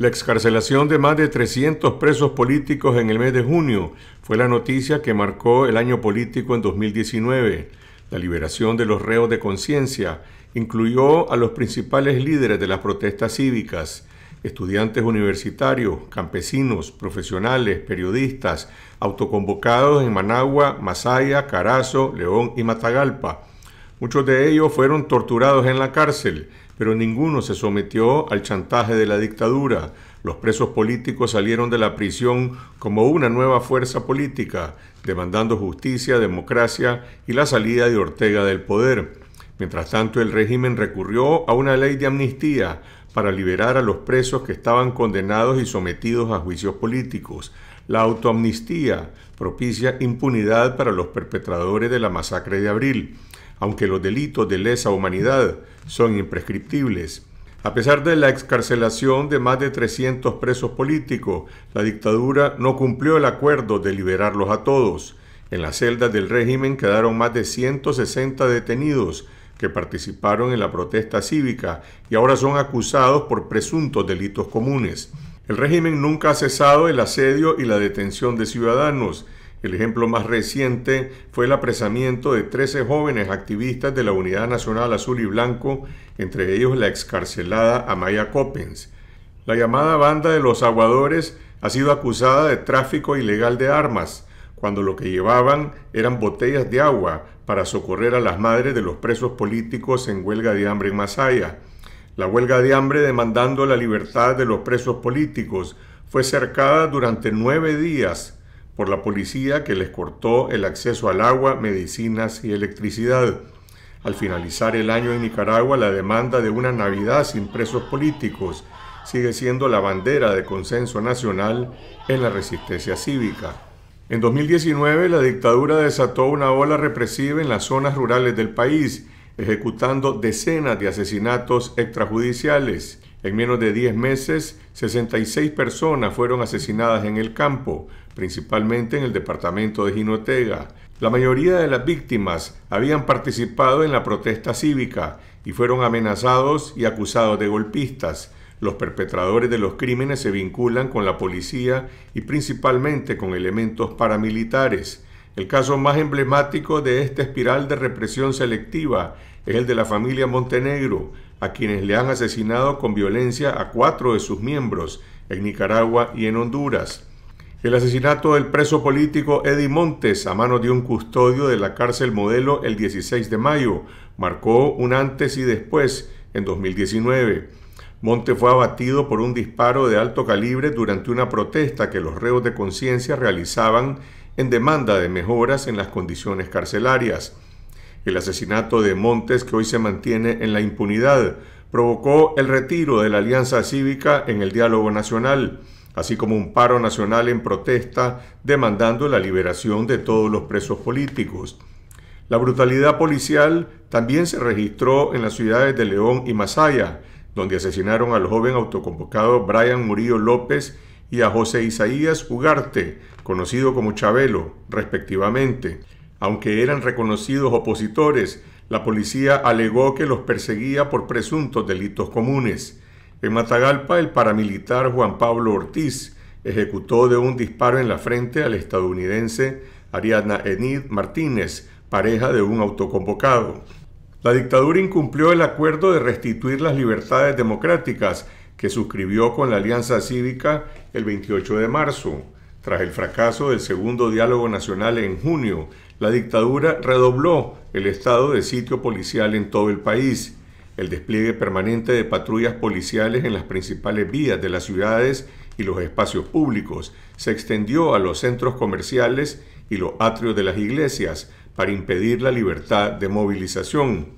La excarcelación de más de 300 presos políticos en el mes de junio fue la noticia que marcó el año político en 2019. La liberación de los reos de conciencia incluyó a los principales líderes de las protestas cívicas, estudiantes universitarios, campesinos, profesionales, periodistas, autoconvocados en Managua, Masaya, Carazo, León y Matagalpa. Muchos de ellos fueron torturados en la cárcel, pero ninguno se sometió al chantaje de la dictadura. Los presos políticos salieron de la prisión como una nueva fuerza política, demandando justicia, democracia y la salida de Ortega del poder. Mientras tanto, el régimen recurrió a una ley de amnistía para liberar a los presos que estaban condenados y sometidos a juicios políticos. La autoamnistía propicia impunidad para los perpetradores de la masacre de abril, aunque los delitos de lesa humanidad son imprescriptibles. A pesar de la excarcelación de más de 300 presos políticos, la dictadura no cumplió el acuerdo de liberarlos a todos. En las celdas del régimen quedaron más de 160 detenidos que participaron en la protesta cívica y ahora son acusados por presuntos delitos comunes. El régimen nunca ha cesado el asedio y la detención de ciudadanos el ejemplo más reciente fue el apresamiento de 13 jóvenes activistas de la Unidad Nacional Azul y Blanco, entre ellos la excarcelada Amaya Coppens. La llamada banda de los aguadores ha sido acusada de tráfico ilegal de armas, cuando lo que llevaban eran botellas de agua para socorrer a las madres de los presos políticos en huelga de hambre en Masaya. La huelga de hambre demandando la libertad de los presos políticos fue cercada durante nueve días por la policía que les cortó el acceso al agua, medicinas y electricidad. Al finalizar el año en Nicaragua, la demanda de una Navidad sin presos políticos sigue siendo la bandera de consenso nacional en la resistencia cívica. En 2019, la dictadura desató una ola represiva en las zonas rurales del país, ejecutando decenas de asesinatos extrajudiciales. En menos de 10 meses, 66 personas fueron asesinadas en el campo, principalmente en el departamento de Jinotega. La mayoría de las víctimas habían participado en la protesta cívica y fueron amenazados y acusados de golpistas. Los perpetradores de los crímenes se vinculan con la policía y principalmente con elementos paramilitares. El caso más emblemático de esta espiral de represión selectiva es el de la familia Montenegro, a quienes le han asesinado con violencia a cuatro de sus miembros en Nicaragua y en Honduras. El asesinato del preso político Eddie Montes a manos de un custodio de la cárcel modelo el 16 de mayo marcó un antes y después en 2019. Montes fue abatido por un disparo de alto calibre durante una protesta que los reos de conciencia realizaban en demanda de mejoras en las condiciones carcelarias. El asesinato de Montes, que hoy se mantiene en la impunidad, provocó el retiro de la Alianza Cívica en el diálogo nacional, así como un paro nacional en protesta demandando la liberación de todos los presos políticos. La brutalidad policial también se registró en las ciudades de León y Masaya, donde asesinaron al joven autoconvocado Brian Murillo López y a José Isaías Ugarte, conocido como Chabelo, respectivamente. Aunque eran reconocidos opositores, la policía alegó que los perseguía por presuntos delitos comunes. En Matagalpa, el paramilitar Juan Pablo Ortiz ejecutó de un disparo en la frente al estadounidense Ariadna Enid Martínez, pareja de un autoconvocado. La dictadura incumplió el acuerdo de restituir las libertades democráticas que suscribió con la Alianza Cívica el 28 de marzo. Tras el fracaso del segundo diálogo nacional en junio, la dictadura redobló el estado de sitio policial en todo el país. El despliegue permanente de patrullas policiales en las principales vías de las ciudades y los espacios públicos se extendió a los centros comerciales y los atrios de las iglesias para impedir la libertad de movilización.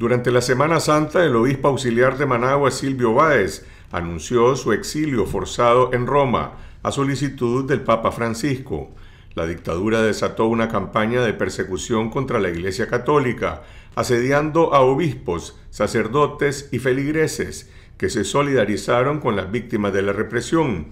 Durante la Semana Santa, el obispo auxiliar de Managua, Silvio Báez, anunció su exilio forzado en Roma a solicitud del Papa Francisco. La dictadura desató una campaña de persecución contra la Iglesia Católica, asediando a obispos, sacerdotes y feligreses que se solidarizaron con las víctimas de la represión.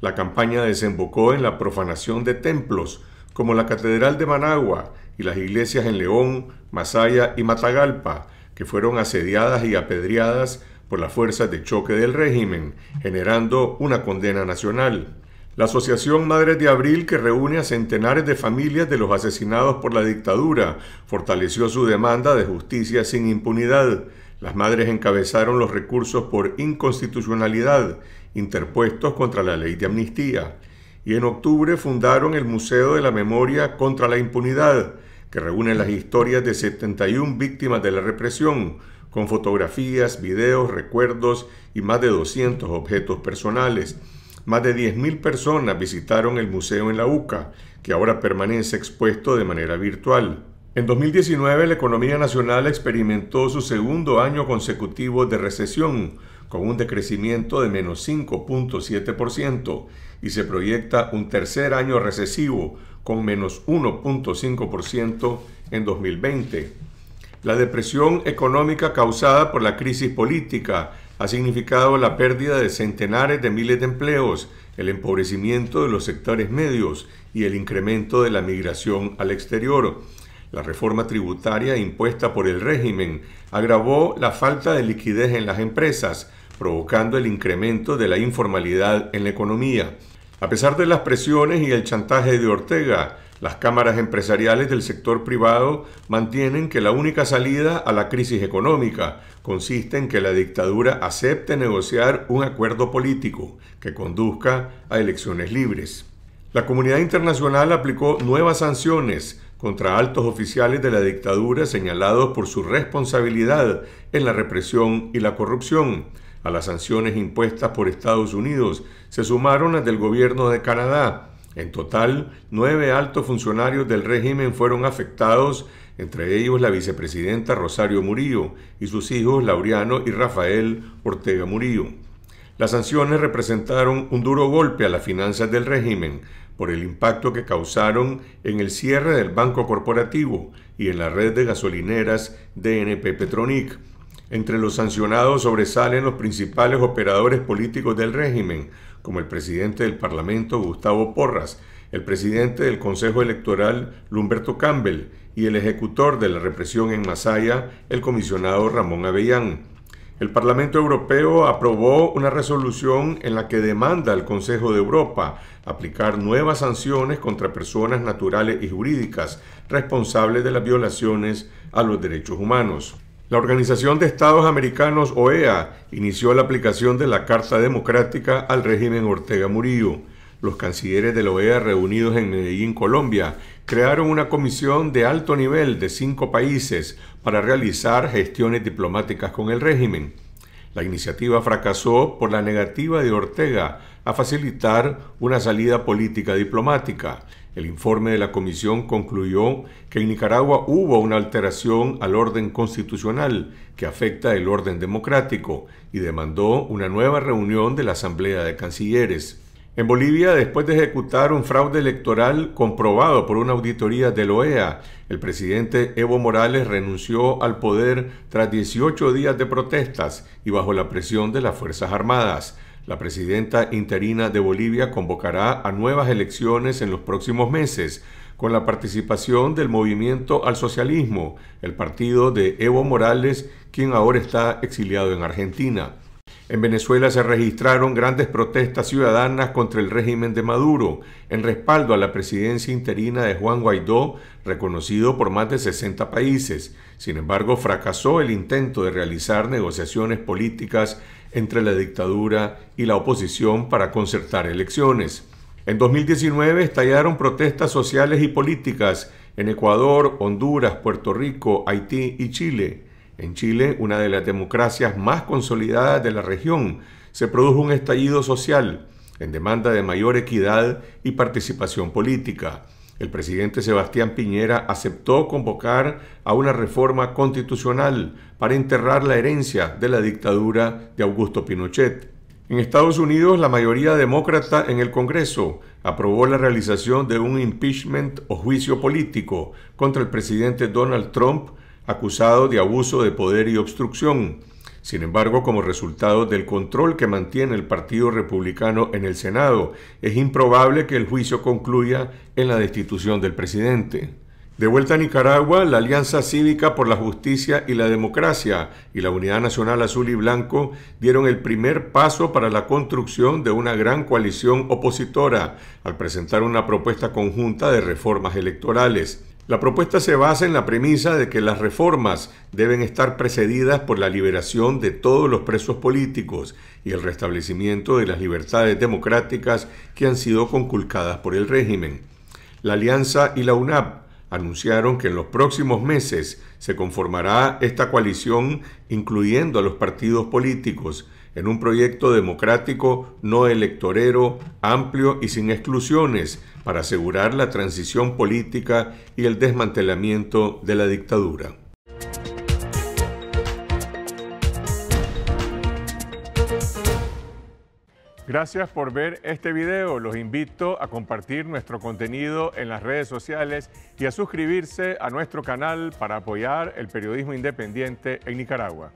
La campaña desembocó en la profanación de templos, como la Catedral de Managua y las iglesias en León, Masaya y Matagalpa, que fueron asediadas y apedreadas por las fuerzas de choque del régimen, generando una condena nacional. La Asociación Madres de Abril, que reúne a centenares de familias de los asesinados por la dictadura, fortaleció su demanda de justicia sin impunidad. Las madres encabezaron los recursos por inconstitucionalidad interpuestos contra la ley de amnistía. Y en octubre fundaron el Museo de la Memoria contra la Impunidad, que reúne las historias de 71 víctimas de la represión, con fotografías, videos, recuerdos y más de 200 objetos personales. Más de 10.000 personas visitaron el museo en la UCA, que ahora permanece expuesto de manera virtual. En 2019 la economía nacional experimentó su segundo año consecutivo de recesión, con un decrecimiento de menos 5.7%, y se proyecta un tercer año recesivo, con menos 1.5% en 2020. La depresión económica causada por la crisis política ha significado la pérdida de centenares de miles de empleos, el empobrecimiento de los sectores medios y el incremento de la migración al exterior. La reforma tributaria impuesta por el régimen agravó la falta de liquidez en las empresas, provocando el incremento de la informalidad en la economía. A pesar de las presiones y el chantaje de Ortega, las cámaras empresariales del sector privado mantienen que la única salida a la crisis económica consiste en que la dictadura acepte negociar un acuerdo político que conduzca a elecciones libres. La comunidad internacional aplicó nuevas sanciones contra altos oficiales de la dictadura señalados por su responsabilidad en la represión y la corrupción. A las sanciones impuestas por Estados Unidos se sumaron las del gobierno de Canadá, en total, nueve altos funcionarios del régimen fueron afectados, entre ellos la vicepresidenta Rosario Murillo y sus hijos Laureano y Rafael Ortega Murillo. Las sanciones representaron un duro golpe a las finanzas del régimen por el impacto que causaron en el cierre del banco corporativo y en la red de gasolineras DNP Petronic entre los sancionados sobresalen los principales operadores políticos del régimen, como el presidente del Parlamento Gustavo Porras, el presidente del Consejo Electoral Lumberto Campbell y el ejecutor de la represión en Masaya, el comisionado Ramón Avellán. El Parlamento Europeo aprobó una resolución en la que demanda al Consejo de Europa aplicar nuevas sanciones contra personas naturales y jurídicas responsables de las violaciones a los derechos humanos. La Organización de Estados Americanos, OEA, inició la aplicación de la Carta Democrática al régimen Ortega Murillo. Los cancilleres de la e OEA reunidos en Medellín, Colombia, crearon una comisión de alto nivel de cinco países para realizar gestiones diplomáticas con el régimen. La iniciativa fracasó por la negativa de Ortega a facilitar una salida política diplomática. El informe de la comisión concluyó que en Nicaragua hubo una alteración al orden constitucional que afecta el orden democrático y demandó una nueva reunión de la Asamblea de Cancilleres. En Bolivia, después de ejecutar un fraude electoral comprobado por una auditoría de la e OEA, el presidente Evo Morales renunció al poder tras 18 días de protestas y bajo la presión de las Fuerzas Armadas. La presidenta interina de Bolivia convocará a nuevas elecciones en los próximos meses, con la participación del movimiento al socialismo, el partido de Evo Morales, quien ahora está exiliado en Argentina. En Venezuela se registraron grandes protestas ciudadanas contra el régimen de Maduro, en respaldo a la presidencia interina de Juan Guaidó, reconocido por más de 60 países. Sin embargo, fracasó el intento de realizar negociaciones políticas entre la dictadura y la oposición para concertar elecciones. En 2019 estallaron protestas sociales y políticas en Ecuador, Honduras, Puerto Rico, Haití y Chile. En Chile, una de las democracias más consolidadas de la región, se produjo un estallido social en demanda de mayor equidad y participación política el presidente Sebastián Piñera aceptó convocar a una reforma constitucional para enterrar la herencia de la dictadura de Augusto Pinochet. En Estados Unidos, la mayoría demócrata en el Congreso aprobó la realización de un impeachment o juicio político contra el presidente Donald Trump, acusado de abuso de poder y obstrucción sin embargo, como resultado del control que mantiene el Partido Republicano en el Senado, es improbable que el juicio concluya en la destitución del presidente. De vuelta a Nicaragua, la Alianza Cívica por la Justicia y la Democracia y la Unidad Nacional Azul y Blanco dieron el primer paso para la construcción de una gran coalición opositora al presentar una propuesta conjunta de reformas electorales. La propuesta se basa en la premisa de que las reformas deben estar precedidas por la liberación de todos los presos políticos y el restablecimiento de las libertades democráticas que han sido conculcadas por el régimen. La Alianza y la UNAP anunciaron que en los próximos meses se conformará esta coalición incluyendo a los partidos políticos en un proyecto democrático no electorero, amplio y sin exclusiones para asegurar la transición política y el desmantelamiento de la dictadura. Gracias por ver este video. Los invito a compartir nuestro contenido en las redes sociales y a suscribirse a nuestro canal para apoyar el periodismo independiente en Nicaragua.